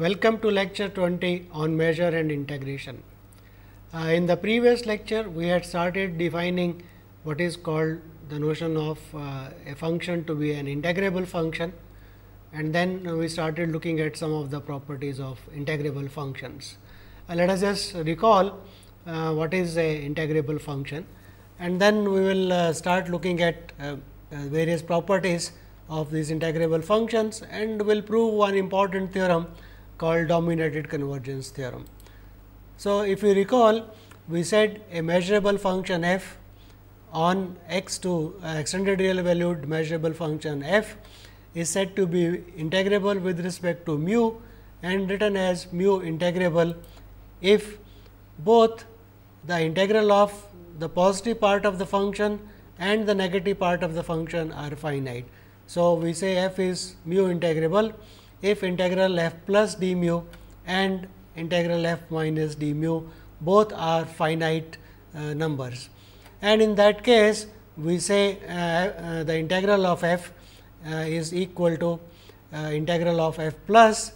Welcome to lecture 20 on measure and integration. Uh, in the previous lecture, we had started defining what is called the notion of uh, a function to be an integrable function and then we started looking at some of the properties of integrable functions. Uh, let us just recall uh, what is a integrable function and then we will uh, start looking at uh, various properties of these integrable functions and we will prove one important theorem called dominated convergence theorem. So, if you recall we said a measurable function f on x to uh, extended real valued measurable function f is said to be integrable with respect to mu and written as mu integrable if both the integral of the positive part of the function and the negative part of the function are finite. So, we say f is mu integrable if integral f plus d mu and integral f minus d mu both are finite uh, numbers. And in that case, we say uh, uh, the integral of f uh, is equal to uh, integral of f plus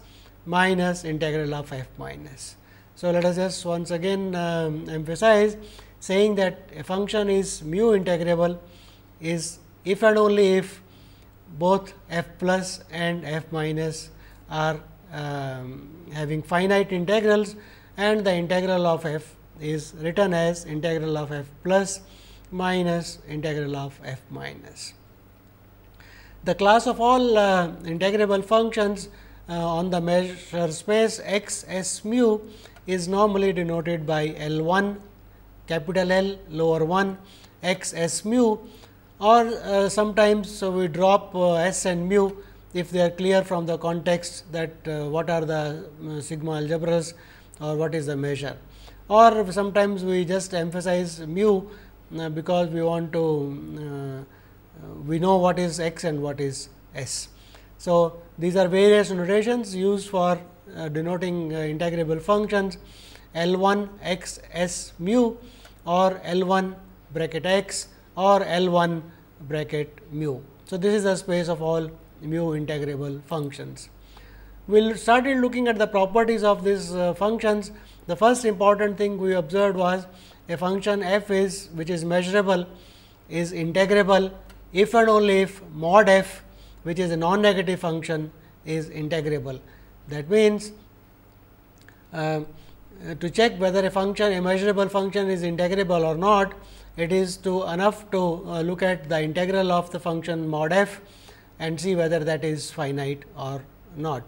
minus integral of f minus. So, let us just once again um, emphasize saying that a function is mu integrable is if and only if both f plus and f minus are um, having finite integrals and the integral of f is written as integral of f plus minus integral of f minus. The class of all uh, integrable functions uh, on the measure space x s mu is normally denoted by L 1 capital L lower 1 x s mu or uh, sometimes so we drop uh, s and mu if they are clear from the context that uh, what are the uh, sigma algebras or what is the measure. Or sometimes we just emphasize mu uh, because we want to uh, we know what is x and what is s. So, these are various notations used for uh, denoting uh, integrable functions L 1 x s mu or L 1 bracket x or L 1 bracket mu. So, this is the space of all mu integrable functions. We will started looking at the properties of these uh, functions. The first important thing we observed was a function f is which is measurable is integrable if and only if mod f which is a non-negative function is integrable. That means, uh, to check whether a function a measurable function is integrable or not, it is to enough to uh, look at the integral of the function mod f and see whether that is finite or not.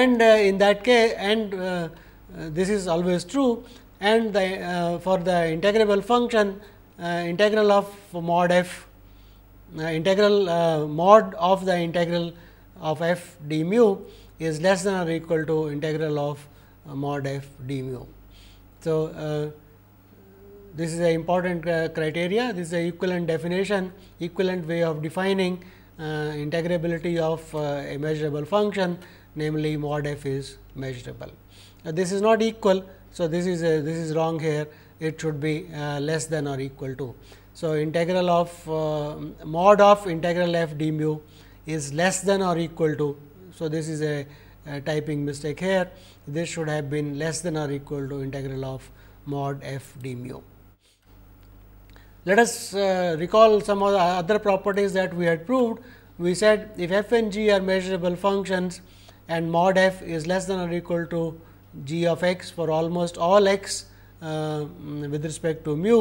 And uh, in that case, and uh, uh, this is always true and the, for the integrable function integral of mod f integral mod of the integral of f d mu is less than or equal to integral of mod f d mu. So, this is an important uh, criteria, this is an equivalent definition, equivalent way of defining uh, integrability of uh, a measurable function namely mod f is measurable. this is not equal, so this is a, uh, this is wrong here, it should be uh, less than or equal to. So, integral of uh, mod of integral f d mu is less than or equal to, so this is a, a typing mistake here, this should have been less than or equal to integral of mod f d mu. Let us uh, recall some of the other properties that we had proved. We said if f and g are measurable functions and mod f is less than or equal to g of x for almost all x uh, mm, with respect to mu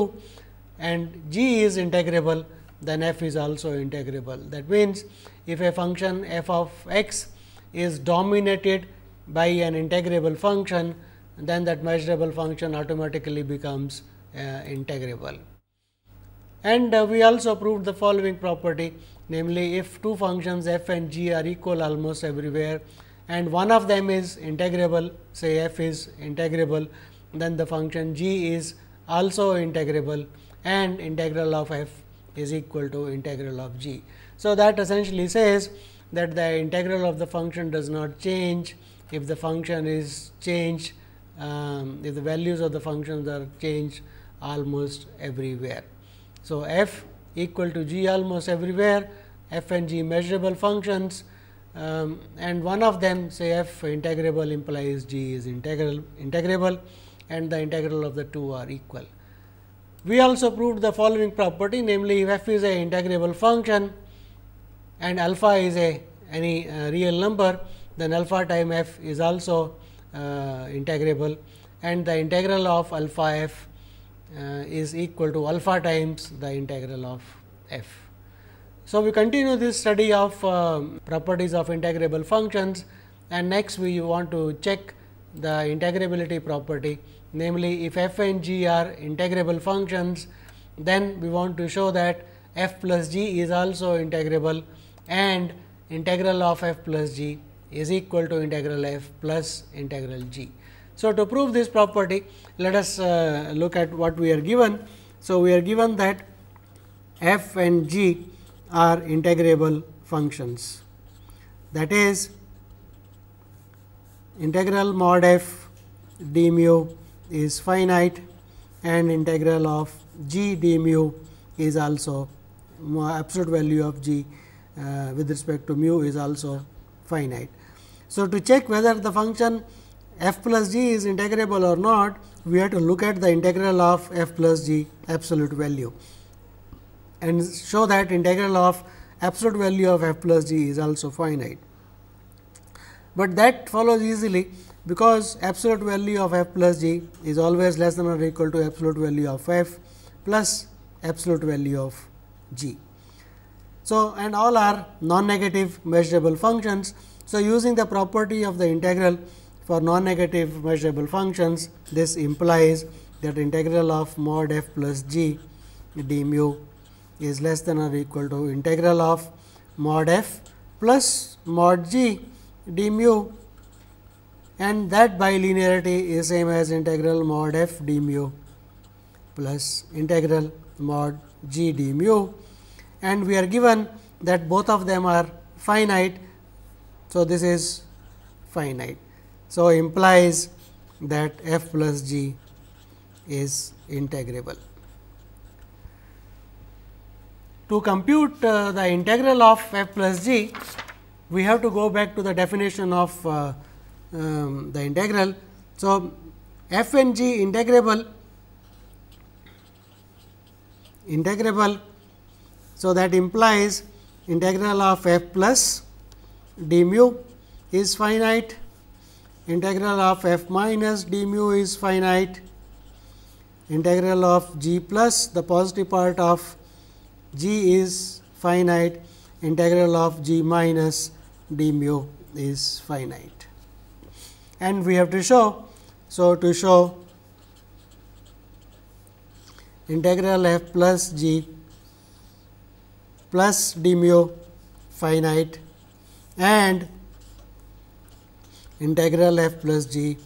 and g is integrable, then f is also integrable. That means, if a function f of x is dominated by an integrable function, then that measurable function automatically becomes uh, integrable and uh, we also proved the following property namely if two functions f and g are equal almost everywhere and one of them is integrable say f is integrable then the function g is also integrable and integral of f is equal to integral of g. So, that essentially says that the integral of the function does not change if the function is changed um, if the values of the functions are changed almost everywhere. So, f equal to g almost everywhere, f and g measurable functions um, and one of them say f integrable implies g is integral integrable and the integral of the two are equal. We also proved the following property namely if f is a integrable function and alpha is a any uh, real number then alpha time f is also uh, integrable and the integral of alpha f uh, is equal to alpha times the integral of f. So, we continue this study of uh, properties of integrable functions and next we want to check the integrability property namely if f and g are integrable functions then we want to show that f plus g is also integrable and integral of f plus g is equal to integral f plus integral g. So, to prove this property, let us uh, look at what we are given. So, we are given that f and g are integrable functions. That is integral mod f d mu is finite and integral of g d mu is also absolute value of g uh, with respect to mu is also finite. So, to check whether the function f plus g is integrable or not, we have to look at the integral of f plus g absolute value and show that integral of absolute value of f plus g is also finite. But that follows easily because absolute value of f plus g is always less than or equal to absolute value of f plus absolute value of g. So, and all are non-negative measurable functions. So, using the property of the integral for non-negative measurable functions, this implies that integral of mod f plus g d mu is less than or equal to integral of mod f plus mod g d mu and that bilinearity is same as integral mod f d mu plus integral mod g d mu and we are given that both of them are finite. So, this is finite. So, implies that f plus g is integrable. To compute uh, the integral of f plus g, we have to go back to the definition of uh, um, the integral. So, f and g integrable integrable. So, that implies integral of f plus d mu is finite integral of f minus d mu is finite, integral of g plus the positive part of g is finite, integral of g minus d mu is finite. And we have to show, so to show integral f plus g plus d mu finite and integral f plus g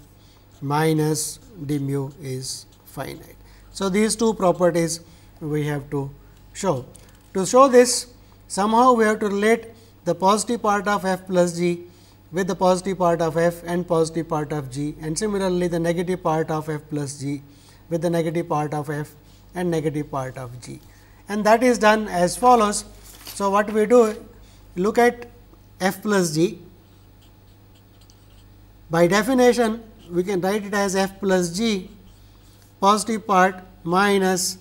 minus d mu is finite. So, these two properties we have to show. To show this somehow we have to relate the positive part of f plus g with the positive part of f and positive part of g and similarly the negative part of f plus g with the negative part of f and negative part of g and that is done as follows. So, what we do look at f plus g by definition, we can write it as f plus g positive part minus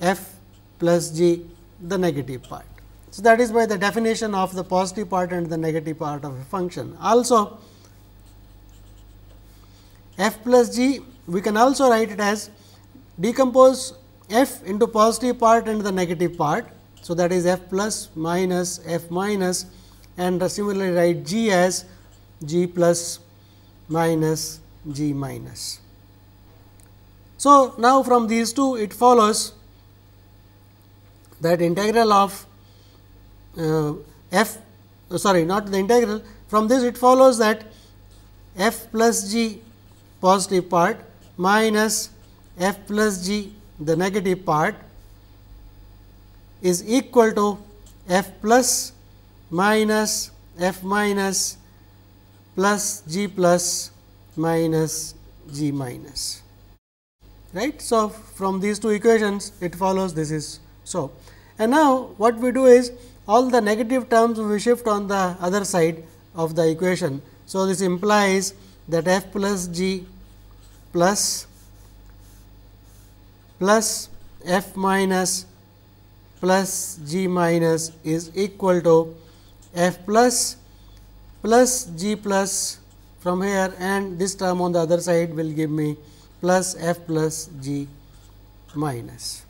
f plus g the negative part. So, that is by the definition of the positive part and the negative part of a function. Also, f plus g we can also write it as decompose f into positive part and the negative part. So, that is f plus minus f minus and similarly write g as g plus minus g minus. So, now from these two it follows that integral of uh, f uh, sorry not the integral from this it follows that f plus g positive part minus f plus g the negative part is equal to f plus minus f minus plus g plus minus g minus right. So, from these two equations it follows this is so. And now, what we do is all the negative terms we shift on the other side of the equation. So, this implies that f plus g plus plus f minus plus g minus is equal to f plus plus g plus from here and this term on the other side will give me plus f plus g minus.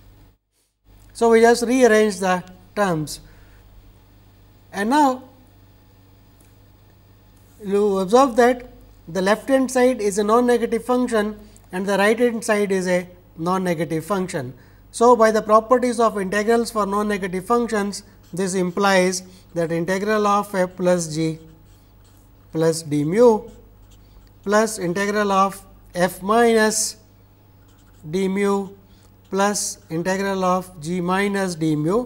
So, we just rearrange the terms and now you observe that the left hand side is a non-negative function and the right hand side is a non-negative function. So, by the properties of integrals for non-negative functions, this implies that integral of f plus g plus d mu plus integral of f minus d mu plus integral of g minus d mu.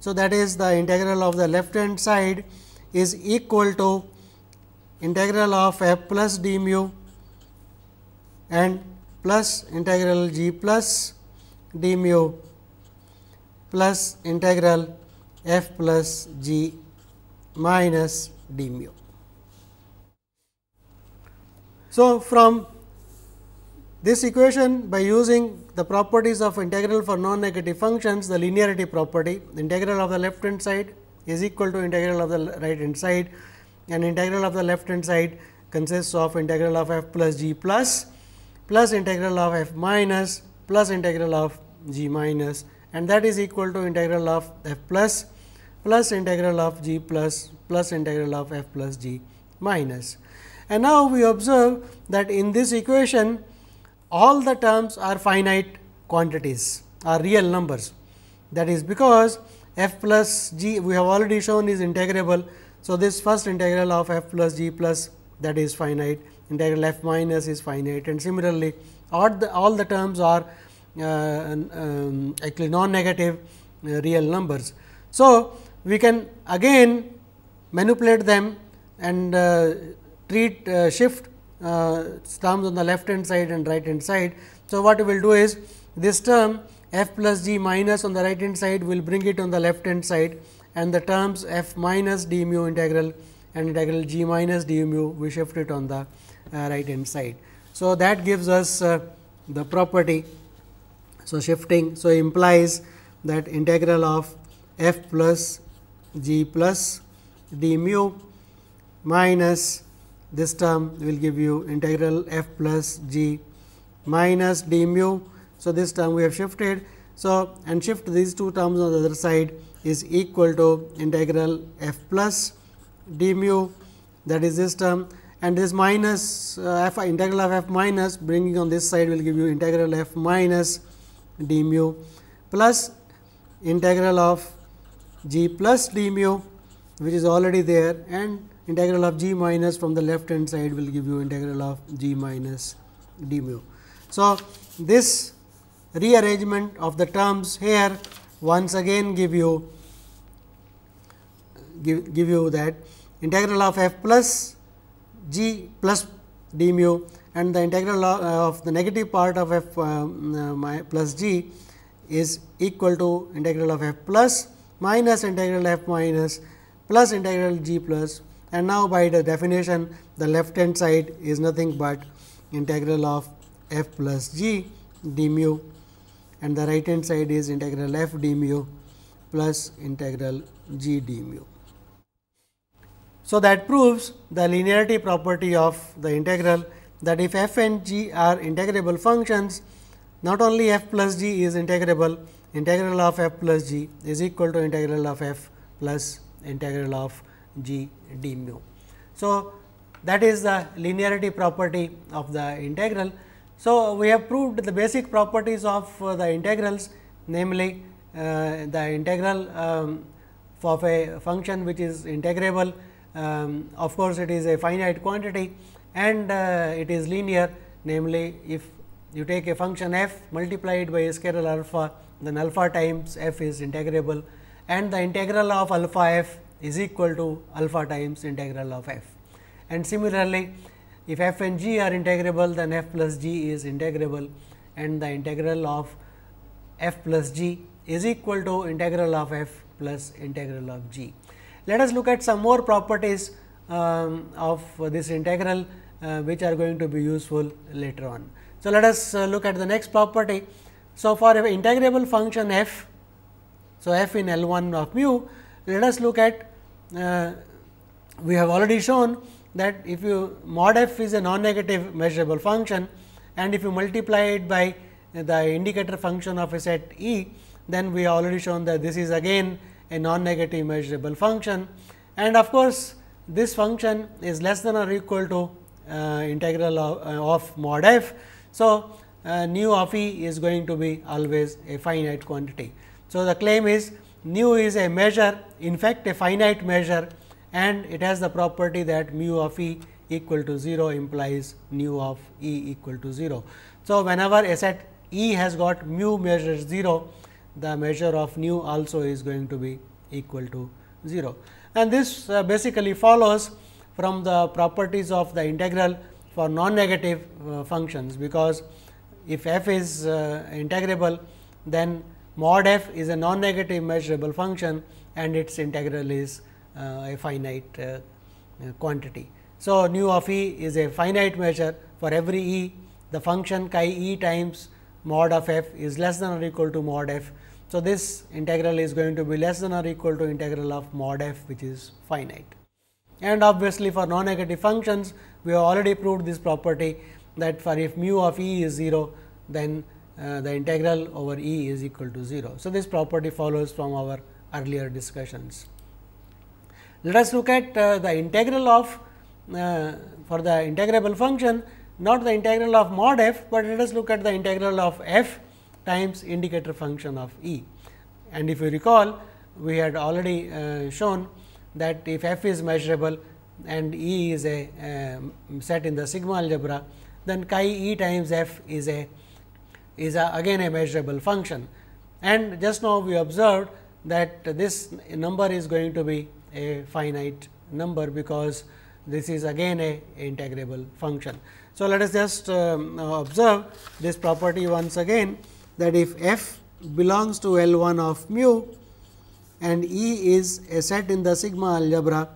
So, that is the integral of the left hand side is equal to integral of f plus d mu and plus integral g plus d mu plus integral f plus g minus d mu. So, from this equation by using the properties of integral for non-negative functions, the linearity property, the integral of the left hand side is equal to integral of the right hand side and integral of the left hand side consists of integral of f plus g plus plus integral of f minus plus integral of g minus and that is equal to integral of f plus plus integral of g plus plus integral of f plus g minus. And now we observe that in this equation all the terms are finite quantities are real numbers. That is because f plus g we have already shown is integrable. So, this first integral of f plus g plus that is finite integral f minus is finite and similarly all the, all the terms are uh, um, actually non-negative uh, real numbers. So, we can again manipulate them and uh, treat uh, shift uh, terms on the left hand side and right hand side. So, what we will do is this term f plus g minus on the right hand side will bring it on the left hand side and the terms f minus d mu integral and integral g minus d mu we shift it on the uh, right hand side. So, that gives us uh, the property. So, shifting so implies that integral of f plus g plus d mu minus this term will give you integral f plus g minus d mu. So, this term we have shifted. So, and shift these two terms on the other side is equal to integral f plus d mu that is this term and this minus uh, f integral of f minus bringing on this side will give you integral f minus d mu plus integral of g plus d mu which is already there and integral of g minus from the left hand side will give you integral of g minus d mu. So, this rearrangement of the terms here once again give you give, give you that integral of f plus g plus d mu and the integral of, uh, of the negative part of f uh, uh, plus g is equal to integral of f plus minus integral f minus plus integral g plus and now by the definition the left hand side is nothing but integral of f plus g d mu and the right hand side is integral f d mu plus integral g d mu. So, that proves the linearity property of the integral that if f and g are integrable functions, not only f plus g is integrable, integral of f plus g is equal to integral of f plus integral of g d mu. So, that is the linearity property of the integral. So, we have proved the basic properties of uh, the integrals namely uh, the integral um, of a function which is integrable um, of course, it is a finite quantity and uh, it is linear namely if you take a function f multiplied by a scalar alpha then alpha times f is integrable and the integral of alpha f is equal to alpha times integral of f. And similarly, if f and g are integrable, then f plus g is integrable and the integral of f plus g is equal to integral of f plus integral of g. Let us look at some more properties um, of this integral uh, which are going to be useful later on. So, let us uh, look at the next property. So, for an integrable function f, so f in L 1 of mu, let us look at uh, we have already shown that if you mod f is a non-negative measurable function and if you multiply it by the indicator function of a set E, then we already shown that this is again a non-negative measurable function. And of course, this function is less than or equal to uh, integral of, uh, of, mod f. So, uh, nu of E is going to be always a finite quantity. So, the claim is nu is a measure in fact a finite measure and it has the property that mu of E equal to 0 implies nu of E equal to 0. So, whenever a set E has got mu measure 0, the measure of nu also is going to be equal to 0. And this uh, basically follows from the properties of the integral for non-negative uh, functions, because if f is uh, integrable, then mod f is a non-negative measurable function and its integral is uh, a finite uh, quantity. So, nu of e is a finite measure for every e the function chi e times mod of f is less than or equal to mod f. So, this integral is going to be less than or equal to integral of mod f which is finite. And obviously, for non-negative functions we have already proved this property that for if mu of e is 0 then uh, the integral over E is equal to 0. So, this property follows from our earlier discussions. Let us look at uh, the integral of uh, for the integrable function not the integral of mod f, but let us look at the integral of f times indicator function of E. And if you recall we had already uh, shown that if f is measurable and E is a uh, set in the sigma algebra then chi E times f is a is a, again a measurable function. And just now we observed that this number is going to be a finite number because this is again a integrable function. So, let us just um, observe this property once again that if f belongs to L 1 of mu and E is a set in the sigma algebra,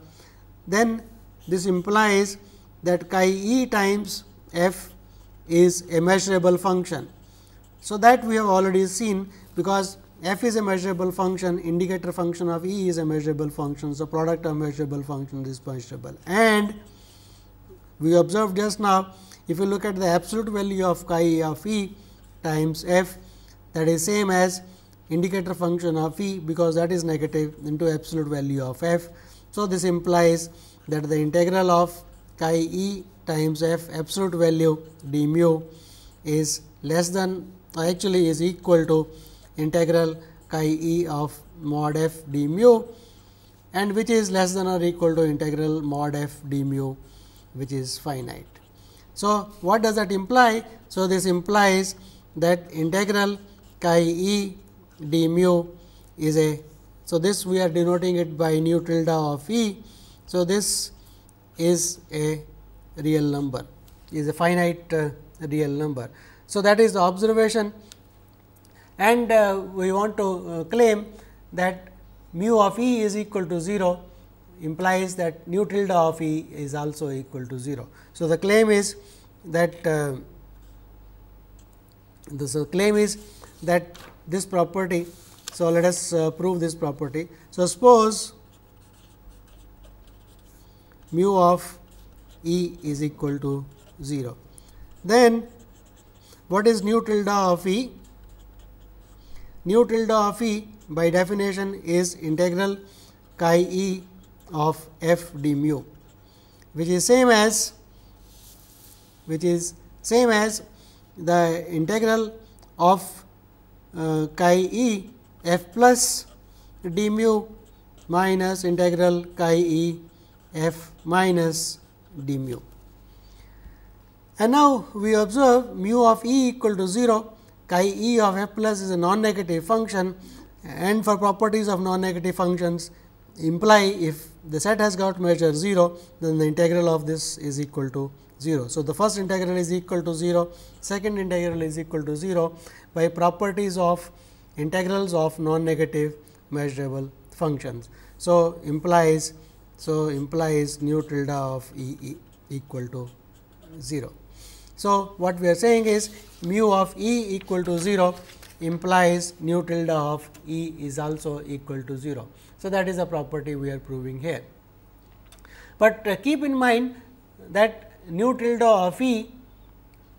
then this implies that chi E times f is a measurable function. So, that we have already seen because f is a measurable function, indicator function of E is a measurable function. So, product of measurable function is measurable and we observed just now if you look at the absolute value of chi of E times f that is same as indicator function of E because that is negative into absolute value of f. So, this implies that the integral of chi E times f absolute value d mu is less than actually is equal to integral chi e of mod f d mu and which is less than or equal to integral mod f d mu which is finite. So, what does that imply? So, this implies that integral chi e d mu is a. So, this we are denoting it by nu tilde of e. So, this is a real number is a finite uh, real number. So, that is the observation and uh, we want to uh, claim that mu of E is equal to 0 implies that nu tilde of E is also equal to 0. So, the claim is that uh, the so claim is that this property. So, let us uh, prove this property. So, suppose mu of E is equal to 0, then what is nu tilde of E? Nu tilde of E by definition is integral chi E of f d mu, which is same as which is same as the integral of uh, chi E f plus d mu minus integral chi E f minus d mu. And now we observe mu of E equal to 0, chi E of f plus is a non-negative function and for properties of non-negative functions imply if the set has got measure 0, then the integral of this is equal to 0. So, the first integral is equal to 0, second integral is equal to 0 by properties of integrals of non-negative measurable functions. So, implies so implies nu tilde of E, e equal to 0. So, what we are saying is mu of E equal to 0 implies nu tilde of E is also equal to 0. So, that is a property we are proving here. But uh, keep in mind that nu tilde of E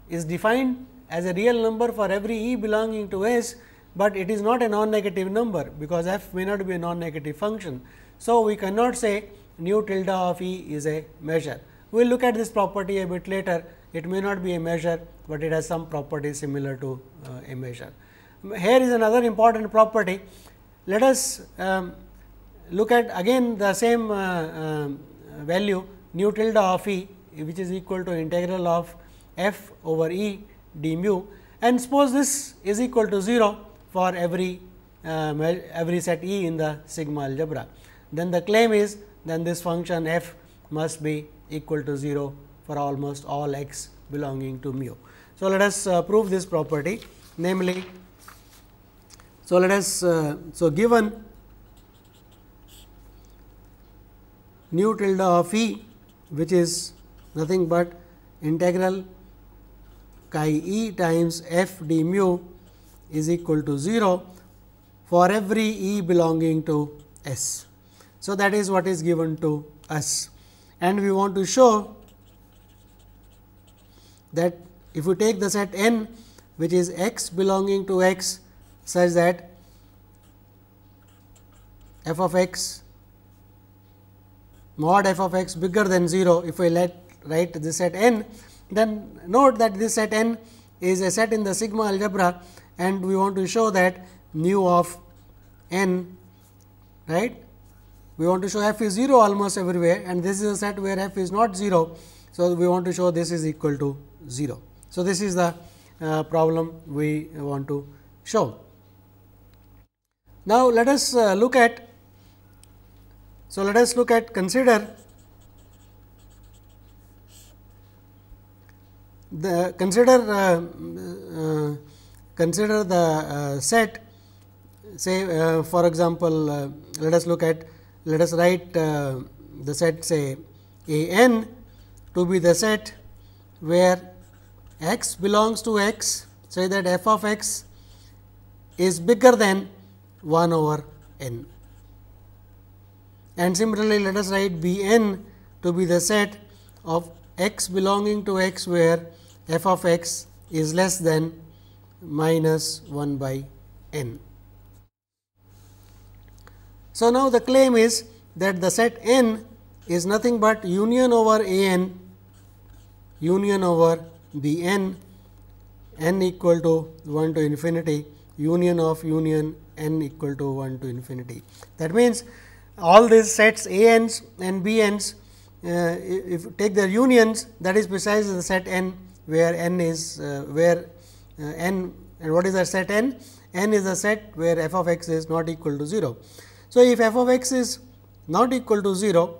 is defined as a real number for every E belonging to S, but it is not a non-negative number because f may not be a non-negative function. So, we cannot say nu tilde of E is a measure. We will look at this property a bit later it may not be a measure, but it has some property similar to uh, a measure. Here is another important property. Let us um, look at again the same uh, um, value nu tilde of E, which is equal to integral of f over E d mu and suppose this is equal to 0 for every uh, every set E in the sigma algebra. Then the claim is then this function f must be equal to 0 for almost all x belonging to mu. So, let us uh, prove this property namely, so let us, uh, so given nu tilde of E which is nothing but integral chi E times f d mu is equal to 0 for every E belonging to S. So, that is what is given to us and we want to show that if you take the set n which is x belonging to x such that f of x mod f of x bigger than 0 if I let write this set n then note that this set n is a set in the sigma algebra and we want to show that mu of n right we want to show f is 0 almost everywhere and this is a set where f is not 0. So, we want to show this is equal to 0. So, this is the uh, problem we want to show. Now, let us uh, look at so, let us look at consider the consider uh, uh consider the uh, set say uh, for example, let us look at let us write the set say a n to be the set where x belongs to x, say that f of x is bigger than 1 over n. And similarly, let us write B n to be the set of x belonging to x where f of x is less than minus 1 by n. So, now the claim is that the set n is nothing but union over a n union over b n n equal to 1 to infinity union of union n equal to 1 to infinity. That means, all these sets a n's and b n's uh, if you take their unions that is precisely the set n where n is uh, where uh, n and what is the set n? n is the set where f of x is not equal to 0. So, if f of x is not equal to 0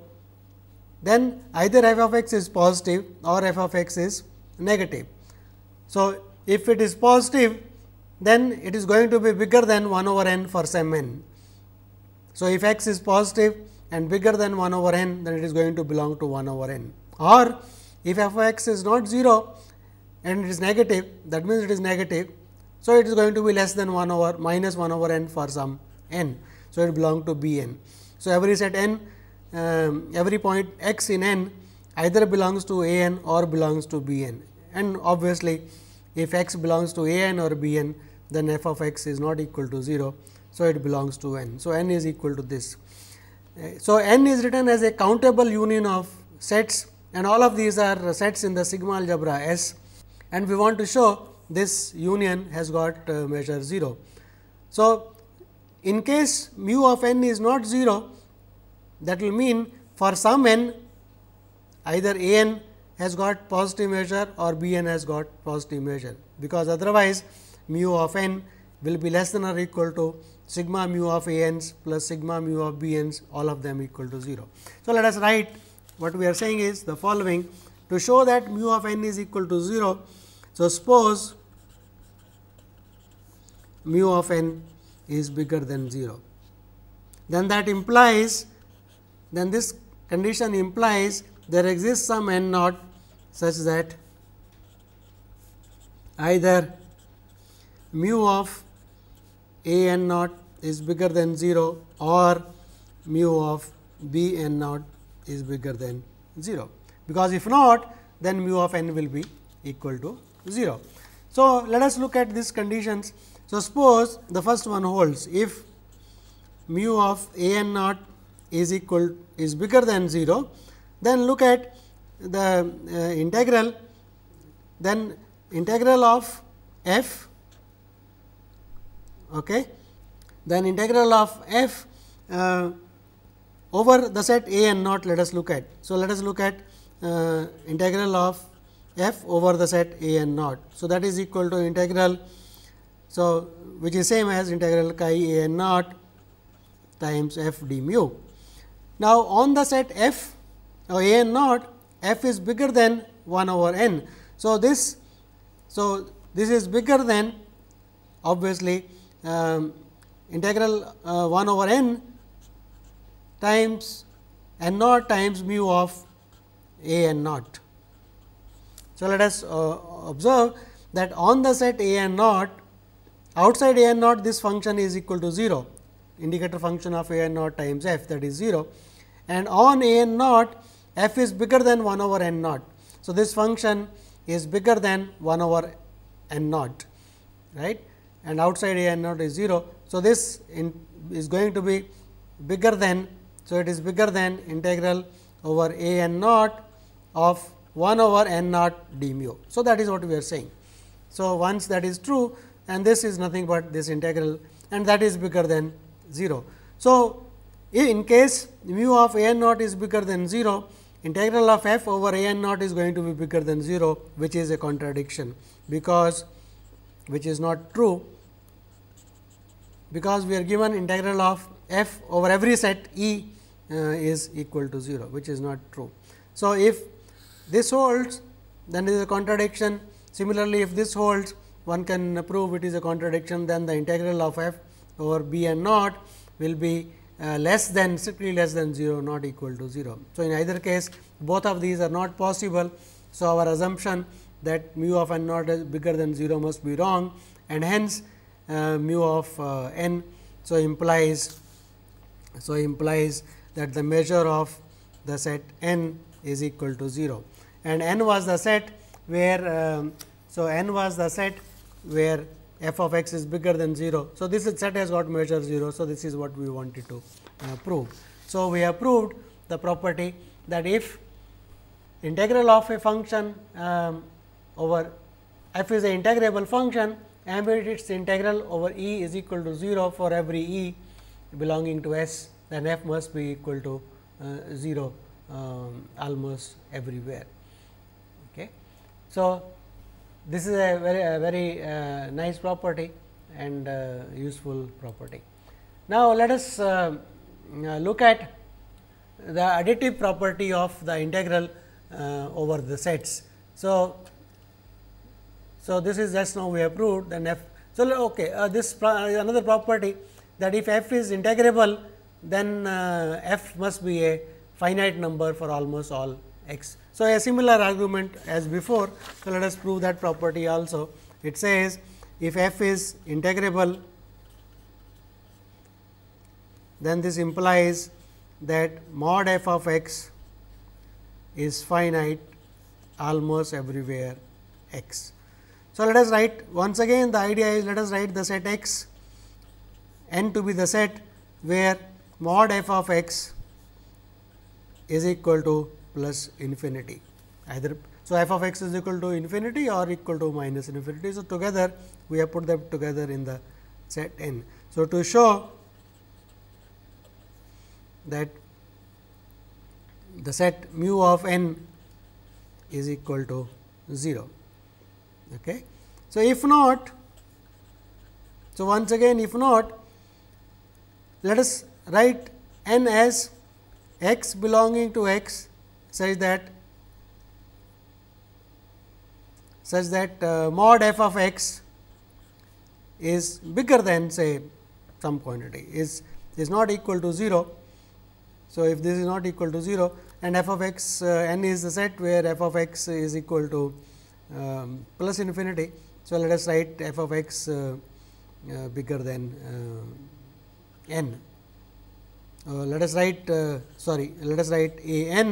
then either f of x is positive or f of x is negative. So, if it is positive then it is going to be bigger than 1 over n for some n. So, if x is positive and bigger than 1 over n then it is going to belong to 1 over n or if f of x is not 0 and it is negative that means it is negative. So, it is going to be less than 1 over minus 1 over n for some n. So, it belongs to b n. So, every set n um, every point x in n either belongs to a n or belongs to b n and obviously if x belongs to a n or b n then f of x is not equal to 0. So, it belongs to n. So, n is equal to this. Eh, so, n is written as a countable union of sets and all of these are sets in the sigma algebra S and we want to show this union has got uh, measure 0. So, in case mu of n is not 0 that will mean for some n either A n has got positive measure or B n has got positive measure, because otherwise mu of n will be less than or equal to sigma mu of A n's plus sigma mu of B n's all of them equal to 0. So, let us write what we are saying is the following to show that mu of n is equal to 0. So, suppose mu of n is bigger than 0, then that implies then this condition implies there exists some n naught such that either mu of a n naught is bigger than 0 or mu of b n naught is bigger than 0, because if not then mu of n will be equal to 0. So, let us look at these conditions. So, suppose the first one holds if mu of a n naught is equal is bigger than 0 then look at the uh, integral, then integral of f, okay, then integral of f uh, over the set a n naught let us look at. So, let us look at uh, integral of f over the set a n naught. So, that is equal to integral. So, which is same as integral chi a n naught times f d mu. Now, on the set f now a n naught f is bigger than 1 over n. So, this so this is bigger than obviously um, integral uh, 1 over n times n naught times mu of a n naught. So, let us uh, observe that on the set a n naught outside a n naught this function is equal to 0 indicator function of a n naught times f that is 0 and on a n naught f is bigger than 1 over n naught. So, this function is bigger than 1 over n naught right and outside a n naught is 0. So, this is going to be bigger than. So, it is bigger than integral over a n naught of 1 over n naught d mu. So, that is what we are saying. So, once that is true and this is nothing but this integral and that is bigger than 0. So, in case mu of a n naught is bigger than 0, integral of f over a n naught is going to be bigger than 0, which is a contradiction, because which is not true, because we are given integral of f over every set E uh, is equal to 0, which is not true. So, if this holds, then it is a contradiction. Similarly, if this holds, one can prove it is a contradiction, then the integral of f over b n naught will be uh, less than strictly less than 0 not equal to 0. So, in either case both of these are not possible. So, our assumption that mu of n naught is bigger than 0 must be wrong and hence uh, mu of uh, n. So, implies so implies that the measure of the set n is equal to 0 and n was the set where um, so n was the set where f of x is bigger than 0. So, this set has got measure 0. So, this is what we wanted to uh, prove. So, we have proved the property that if integral of a function um, over f is an integrable function and its integral over e is equal to 0 for every e belonging to s then f must be equal to uh, 0 um, almost everywhere. Okay. So, this is a very, a very uh, nice property and uh, useful property. Now, let us uh, uh look at the additive property of the integral uh, over the sets. So, so this is just now we have proved then f. So, okay, uh, this pro another property that if f is integrable, then f must be a finite number for almost all x. So, a similar argument as before. So, let us prove that property also. It says if f is integrable, then this implies that mod f of x is finite almost everywhere x. So, let us write once again the idea is let us write the set x n to be the set where mod f of x is equal to plus infinity either. So, f of x is equal to infinity or equal to minus infinity. So, together we have put them together in the set n. So, to show that the set mu of n is equal to 0. Okay. So, if not, so once again if not, let us write n as x belonging to x such that such that uh, mod f of x is bigger than say some quantity is is not equal to 0. So, if this is not equal to 0 and f of x uh, n is the set where f of x is equal to um, plus infinity. So, let us write f of x uh, uh bigger than uh, n. Uh, let us write sorry let us write a n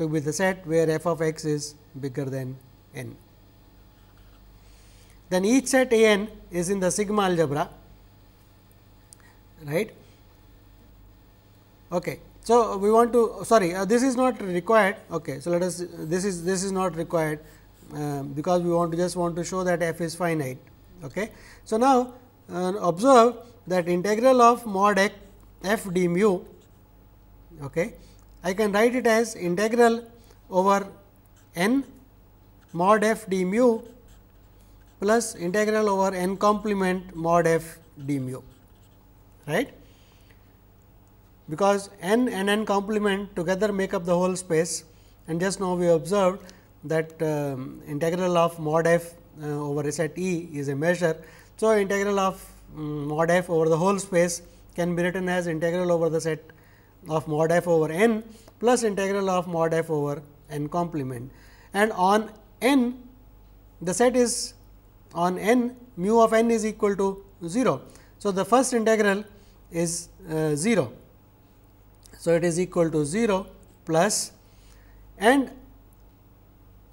to be the set where f of x is bigger than n. Then each set A n is in the sigma algebra, right. Okay. So, we want to sorry uh, this is not required. Okay. So, let us this is this is not required uh, because we want to just want to show that f is finite. Okay. So, now uh, observe that integral of mod x f d mu okay, I can write it as integral over n mod f d mu plus integral over n complement mod f d mu right because n and n complement together make up the whole space and just now we observed that um, integral of mod f uh, over set E is a measure. So, integral of um, mod f over the whole space can be written as integral over the set of mod f over n plus integral of mod f over n complement. And on n, the set is on n mu of n is equal to 0. So, the first integral is uh, 0. So, it is equal to 0 plus and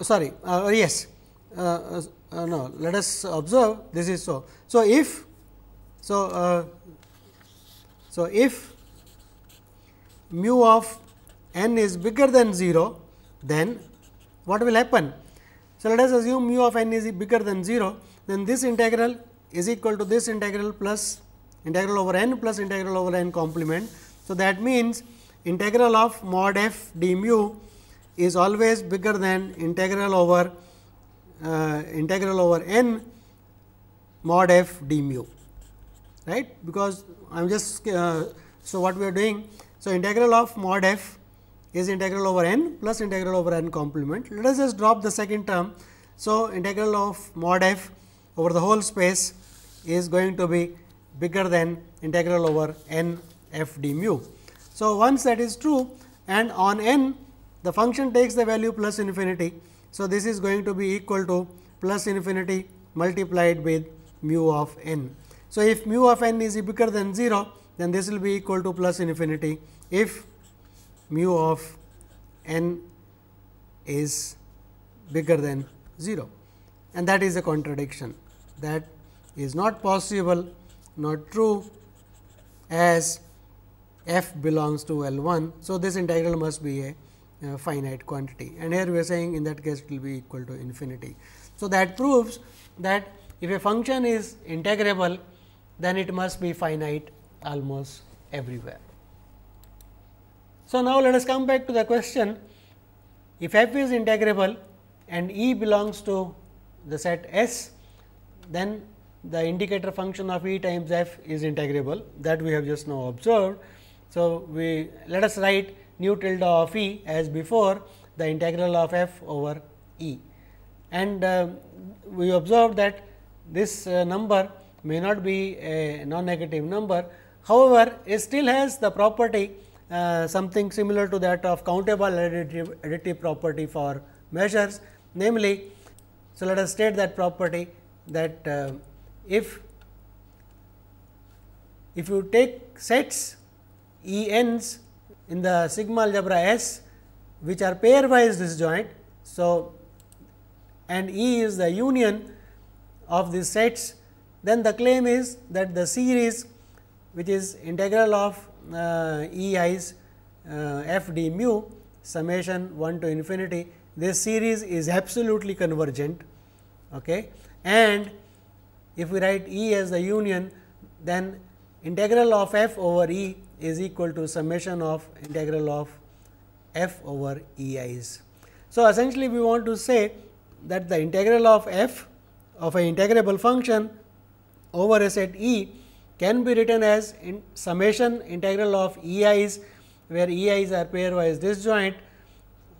sorry uh, uh yes uh, uh, no let us observe this is so. So, if so, uh, so if mu of n is bigger than 0, then what will happen? So, let us assume mu of n is bigger than 0, then this integral is equal to this integral plus integral over n plus integral over n complement. So, that means, integral of mod f d mu is always bigger than integral over uh, integral over n mod f d mu right because I am just uh, so what we are doing so, integral of mod f is integral over n plus integral over n complement. Let us just drop the second term. So, integral of mod f over the whole space is going to be bigger than integral over n f d mu. So, once that is true and on n the function takes the value plus infinity. So, this is going to be equal to plus infinity multiplied with mu of n. So, if mu of n is bigger than 0, then this will be equal to plus infinity if mu of n is bigger than 0 and that is a contradiction that is not possible not true as f belongs to L 1. So, this integral must be a finite quantity and here we are saying in that case it will be equal to infinity. So, that proves that if a function is integrable then it must be finite almost everywhere. So, now let us come back to the question if f is integrable and E belongs to the set S, then the indicator function of E times f is integrable that we have just now observed. So, we let us write nu tilde of E as before the integral of f over E and uh, we observe that this uh, number may not be a non negative number, However, it still has the property uh, something similar to that of countable additive, additive property for measures. Namely, so let us state that property that uh, if if you take sets E n's in the sigma algebra S which are pairwise disjoint. So, and E is the union of these sets, then the claim is that the series which is integral of uh, E i's uh, f d mu summation 1 to infinity this series is absolutely convergent okay and if we write E as the union then integral of f over E is equal to summation of integral of f over E i's. So, essentially we want to say that the integral of f of a integrable function over a set E can be written as in summation integral of EI's where EI's are pairwise disjoint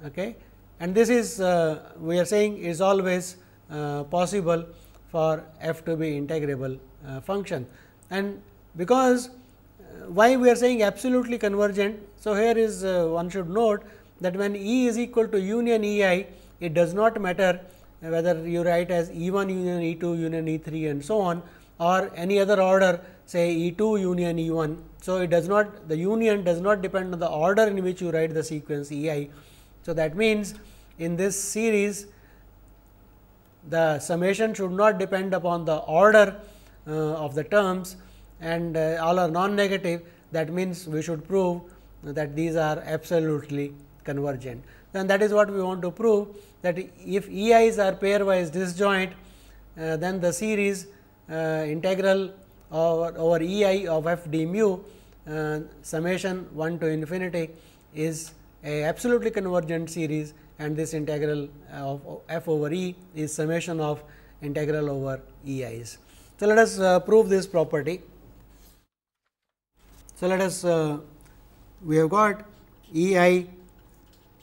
okay. and this is uh, we are saying is always uh, possible for f to be integrable uh, function. And because uh, why we are saying absolutely convergent. So, here is uh, one should note that when E is equal to union E i it does not matter whether you write as E 1 union E 2 union E 3 and so on or any other order say E2 union E1. So, it does not the union does not depend on the order in which you write the sequence EI. So, that means, in this series the summation should not depend upon the order uh, of the terms and uh, all are non negative that means, we should prove that these are absolutely convergent. Then that is what we want to prove that if EIs are pairwise disjoint uh, then the series uh, integral over, over E i of f d mu uh, summation 1 to infinity is a absolutely convergent series and this integral uh, of f over E is summation of integral over E i's. So, let us uh, prove this property. So, let us uh, we have got E i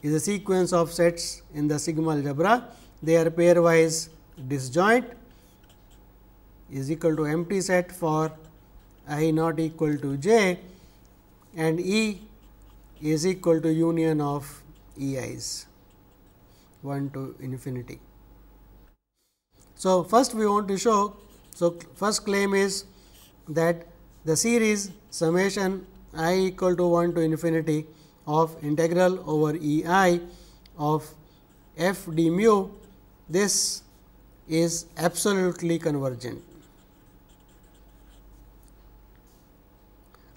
is a sequence of sets in the sigma algebra. They are pairwise disjoint is equal to empty set for i not equal to j and E is equal to union of E i's 1 to infinity. So, first we want to show, so first claim is that the series summation i equal to 1 to infinity of integral over E i of f d mu this is absolutely convergent.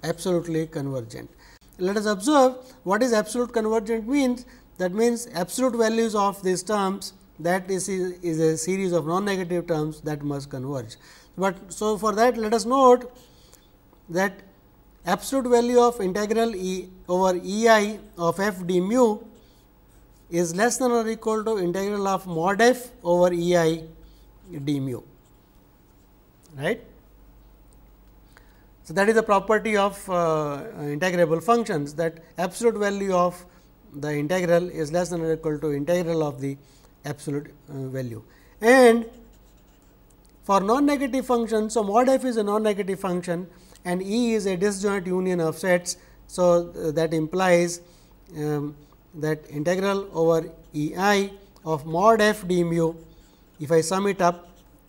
absolutely convergent. Let us observe what is absolute convergent means that means absolute values of these terms that is, is a series of non negative terms that must converge. But so, for that let us note that absolute value of integral E over E i of f d mu is less than or equal to integral of mod f over E i d mu right. So, that is a property of uh, uh, integrable functions that absolute value of the integral is less than or equal to integral of the absolute uh, value. And for non-negative functions, so mod f is a non-negative function and E is a disjoint union of sets. So, uh, that implies um, that integral over E i of mod f d mu, if I sum it up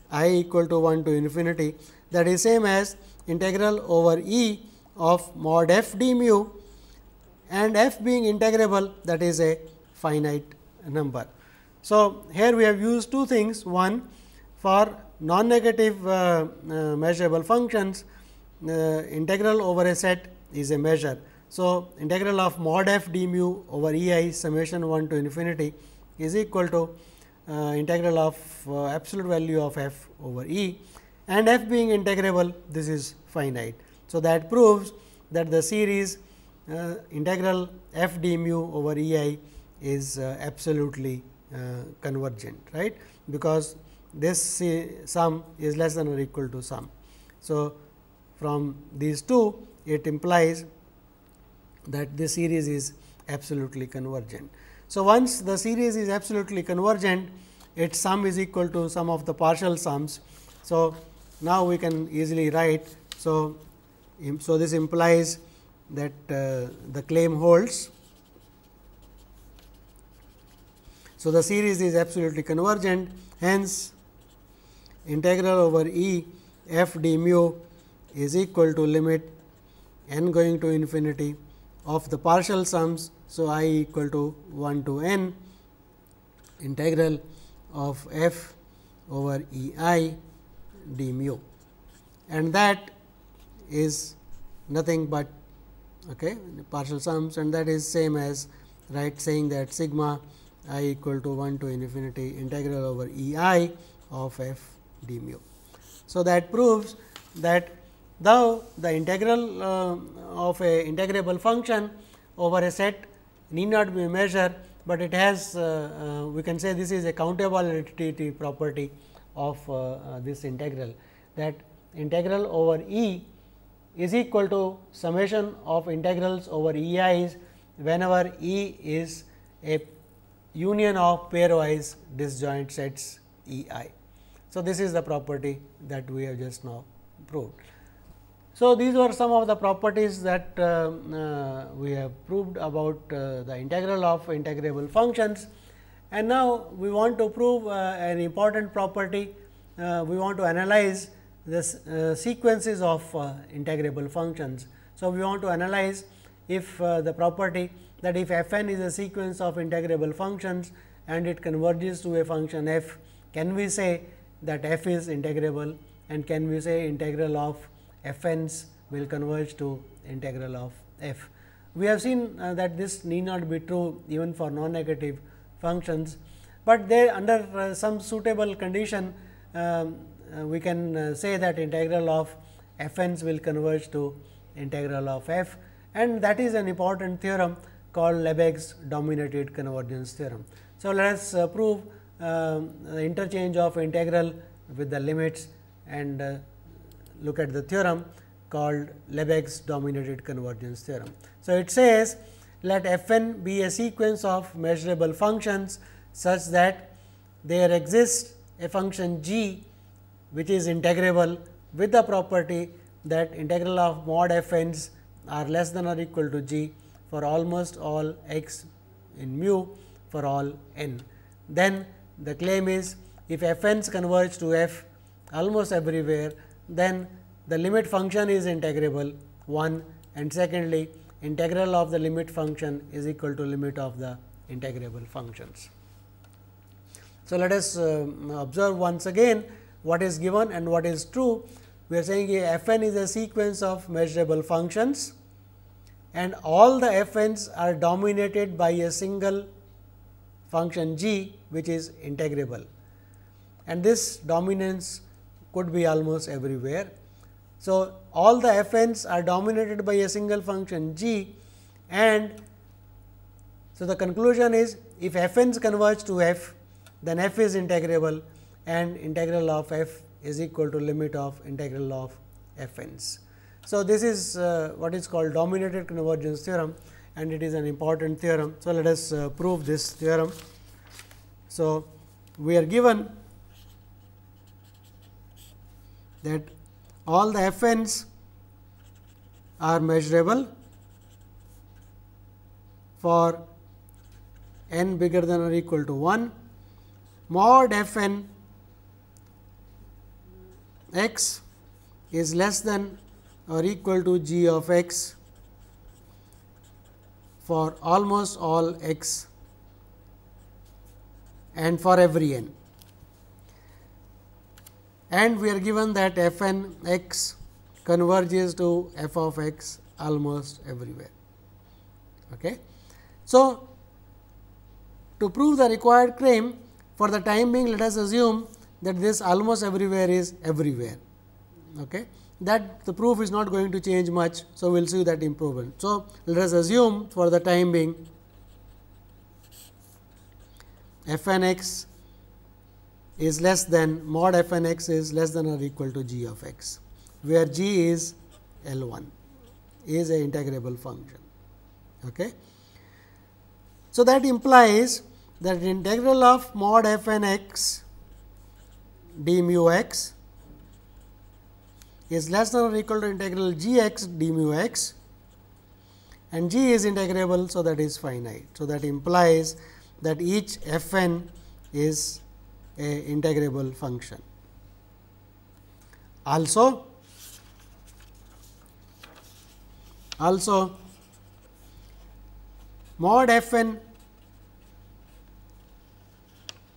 i equal to 1 to infinity that is same as integral over E of mod f d mu and f being integrable that is a finite number. So, here we have used two things one for non negative uh, uh, measurable functions uh, integral over a set is a measure. So, integral of mod f d mu over E i summation 1 to infinity is equal to uh, integral of uh, absolute value of f over E and f being integrable this is finite. So, that proves that the series uh, integral f d mu over E i is uh, absolutely uh, convergent right because this uh, sum is less than or equal to sum. So, from these two it implies that this series is absolutely convergent. So, once the series is absolutely convergent its sum is equal to sum of the partial sums. So, now, we can easily write. So, so this implies that uh, the claim holds. So, the series is absolutely convergent hence integral over E f d mu is equal to limit n going to infinity of the partial sums. So, i equal to 1 to n integral of f over E i d mu and that is nothing but okay, partial sums and that is same as right saying that sigma i equal to 1 to infinity integral over E i of f d mu. So, that proves that though the integral uh, of a integrable function over a set need not be measured, but it has uh, uh, we can say this is a countable additivity property of uh, uh, this integral that integral over E is equal to summation of integrals over E i's whenever E is a union of pairwise disjoint sets E i. So, this is the property that we have just now proved. So, these were some of the properties that uh, uh, we have proved about uh, the integral of integrable functions. And now, we want to prove uh, an important property. Uh, we want to analyze the uh, sequences of uh, integrable functions. So, we want to analyze if uh, the property that if f n is a sequence of integrable functions and it converges to a function f, can we say that f is integrable and can we say integral of f n's will converge to integral of f. We have seen uh, that this need not be true even for non-negative functions, but they under uh, some suitable condition um, uh, we can uh, say that integral of f n's will converge to integral of f and that is an important theorem called Lebesgue's dominated convergence theorem. So, let us prove um, the interchange of integral with the limits and look at the theorem called Lebesgue's dominated convergence theorem. So, it says let f n be a sequence of measurable functions such that there exists a function g which is integrable with the property that integral of mod f are less than or equal to g for almost all x in mu for all n. Then the claim is if f_n converge to f almost everywhere, then the limit function is integrable 1 and secondly integral of the limit function is equal to limit of the integrable functions. So, let us uh, observe once again what is given and what is true. We are saying f n is a sequence of measurable functions and all the f n's are dominated by a single function g which is integrable and this dominance could be almost everywhere. So, all the f n's are dominated by a single function g and so the conclusion is if f n's converge to f then f is integrable and integral of f is equal to limit of integral of f n's. So, this is uh, what is called dominated convergence theorem and it is an important theorem. So, let us uh, prove this theorem. So, we are given that all the f_n's are measurable for n bigger than or equal to 1 mod f n x is less than or equal to g of x for almost all x and for every n and we are given that f n x converges to f of x almost everywhere. Okay. So, to prove the required claim for the time being let us assume that this almost everywhere is everywhere. Okay. That the proof is not going to change much. So, we will see that improvement. So, let us assume for the time being f n x is less than mod f n x is less than or equal to g of x, where g is L 1 is a integrable function. Okay. So, that implies that integral of mod f n x d mu x is less than or equal to integral g x d mu x and g is integrable. So, that is finite. So, that implies that each f n is a integrable function. Also, also mod f n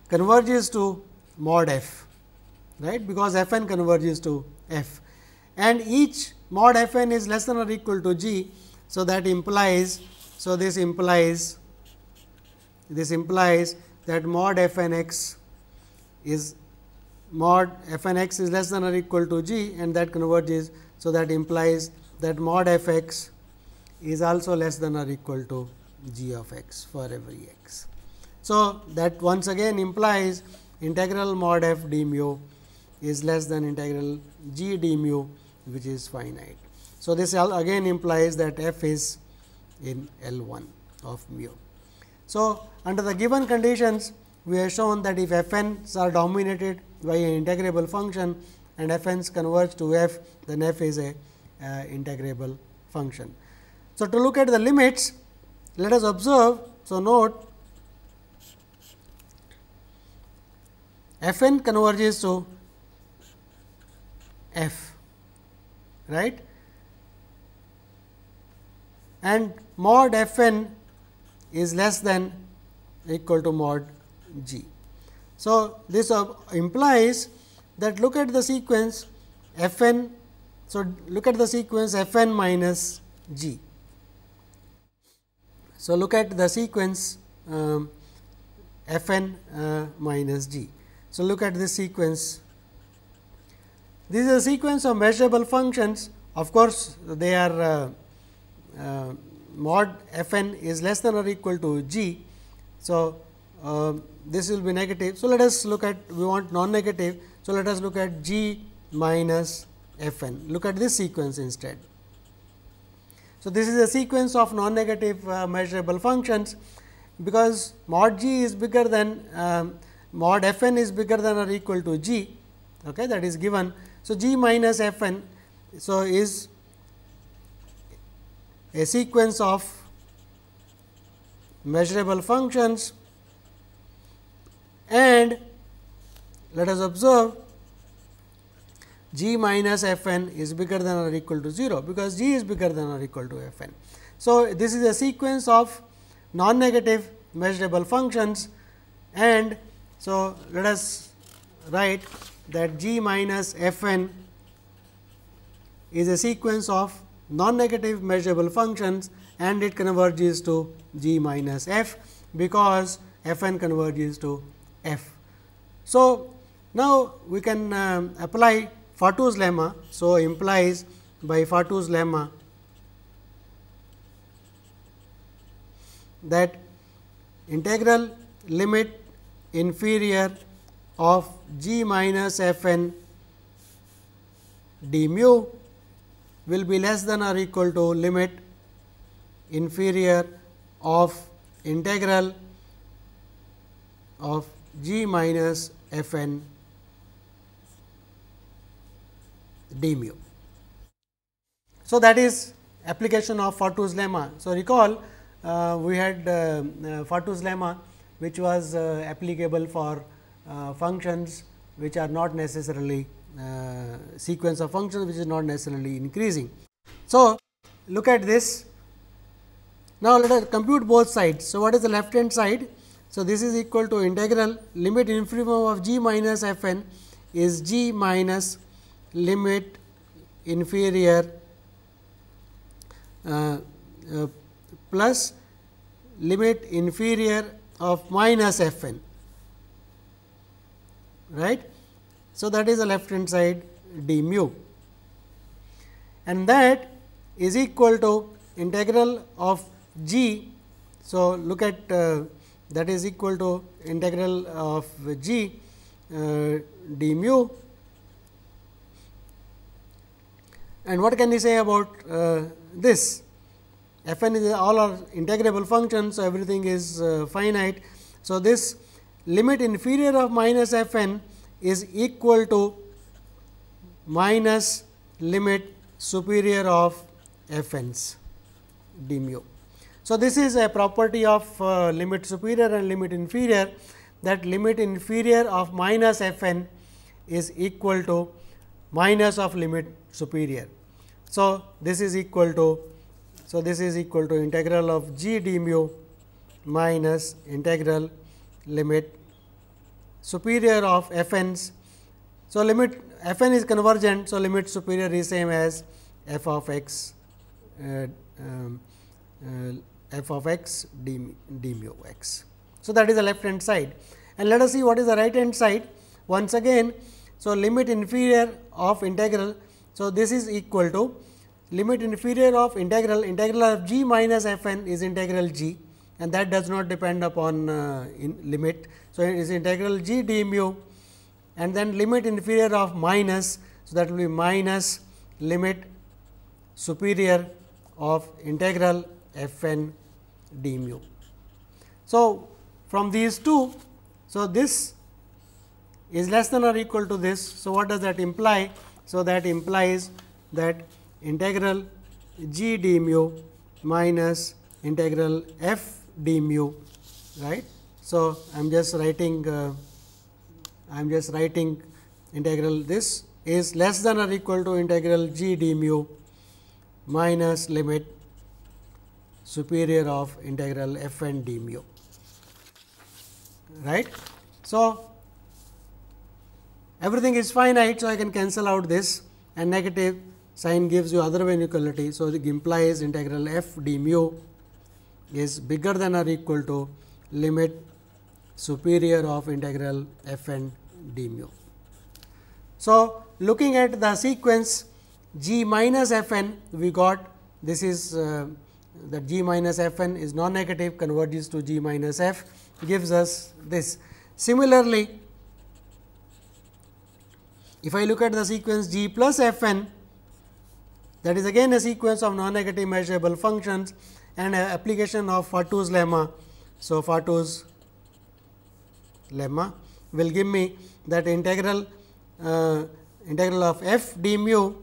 converges to mod f right because f n converges to f and each mod f n is less than or equal to g. So, that implies so this implies this implies that mod f n x is mod f n x is less than or equal to g and that converges. So, that implies that mod f x is also less than or equal to g of x for every x. So, that once again implies integral mod f d mu is less than integral g d mu which is finite. So, this again implies that f is in L 1 of mu. So, under the given conditions we have shown that if f n are dominated by an integrable function and f n converge to f, then f is a uh, integrable function. So, to look at the limits, let us observe. So, note f n converges to f, right? And mod f n is less than equal to mod G. So, this uh, implies that look at the sequence f n. So, look at the sequence f n minus G. So, look at the sequence um, f n uh, minus G. So, look at this sequence. This is a sequence of measurable functions. Of course, they are uh, uh, mod f n is less than or equal to G. So, um, this will be negative. So, let us look at we want non-negative. So, let us look at g minus f n. Look at this sequence instead. So, this is a sequence of non-negative uh, measurable functions because mod g is bigger than um, mod f n is bigger than or equal to g okay, that is given. So, g minus f n so is a sequence of measurable functions and let us observe g minus f n is bigger than or equal to 0, because g is bigger than or equal to f n. So, this is a sequence of non negative measurable functions and so let us write that g minus f n is a sequence of non negative measurable functions and it converges to g minus f because f n converges to f. So, now we can um, apply Fatu's lemma. So, implies by Fatu's lemma that integral limit inferior of g minus f n d mu will be less than or equal to limit inferior of integral of g minus f n d mu. So, that is application of Fatou's lemma. So, recall uh, we had uh, uh lemma which was uh, applicable for uh, functions which are not necessarily uh, sequence of functions which is not necessarily increasing. So, look at this. Now, let us compute both sides. So, what is the left hand side? So, this is equal to integral limit infimum of g minus f n is g minus limit inferior uh, uh, plus limit inferior of minus f n right. So, that is the left hand side d mu and that is equal to integral of g. So, look at uh, that is equal to integral of g uh, d mu and what can we say about uh, this f n is all are integrable functions. So, everything is uh, finite. So, this limit inferior of minus f n is equal to minus limit superior of f n's d mu. So, this is a property of uh, limit superior and limit inferior that limit inferior of minus f n is equal to minus of limit superior. So, this is equal to so this is equal to integral of g d mu minus integral limit superior of f n's. So, limit f n is convergent. So, limit superior is same as f of x uh, um, uh, f of x d, d mu x. So, that is the left hand side and let us see what is the right hand side once again. So, limit inferior of integral. So, this is equal to limit inferior of integral integral of g minus f n is integral g and that does not depend upon uh, limit. So, it is integral g d mu and then limit inferior of minus. So, that will be minus limit superior of integral f n d mu. So, from these two, so this is less than or equal to this. So, what does that imply? So, that implies that integral g d mu minus integral f d mu right. So, I am just writing uh, I am just writing integral this is less than or equal to integral g d mu minus limit superior of integral f n d mu right. So, everything is finite. So, I can cancel out this and negative sign gives you other way inequality. So, it implies integral f d mu is bigger than or equal to limit superior of integral f n d mu. So, looking at the sequence g minus f n we got this is uh, that g minus f n is non-negative converges to g minus f gives us this. Similarly, if I look at the sequence g plus f n that is again a sequence of non-negative measurable functions and an application of Fatou's lemma. So, Fatou's lemma will give me that integral uh, integral of f d mu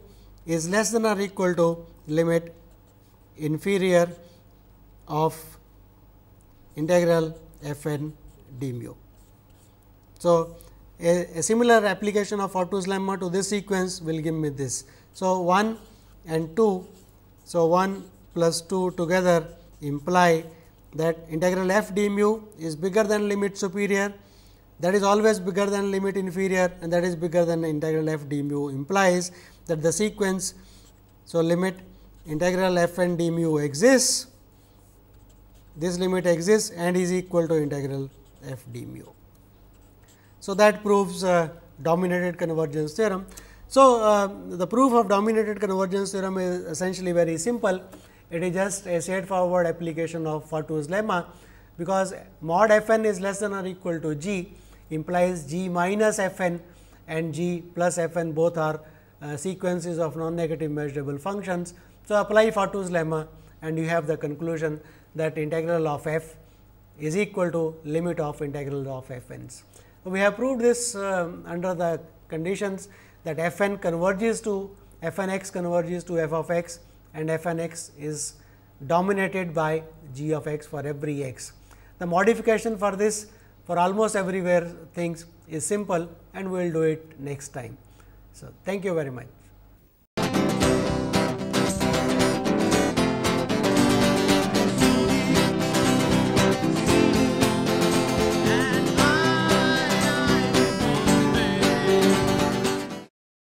is less than or equal to limit inferior of integral f n d mu. So, a, a similar application of Otto's lemma to this sequence will give me this. So, 1 and 2. So, 1 plus 2 together imply that integral f d mu is bigger than limit superior that is always bigger than limit inferior and that is bigger than integral f d mu implies that the sequence. So, limit integral f and d mu exists, this limit exists and is equal to integral f d mu. So, that proves uh, dominated convergence theorem. So, uh, the proof of dominated convergence theorem is essentially very simple. It is just a straightforward application of Fatou's lemma, because mod f n is less than or equal to g implies g minus f n and g plus f n both are uh, sequences of non negative measurable functions. So, apply Fatou's lemma and you have the conclusion that integral of f is equal to limit of integral of f_n. So, we have proved this uh, under the conditions that f n converges to f n x converges to f of x and f n x is dominated by g of x for every x. The modification for this for almost everywhere things is simple and we will do it next time. So, thank you very much.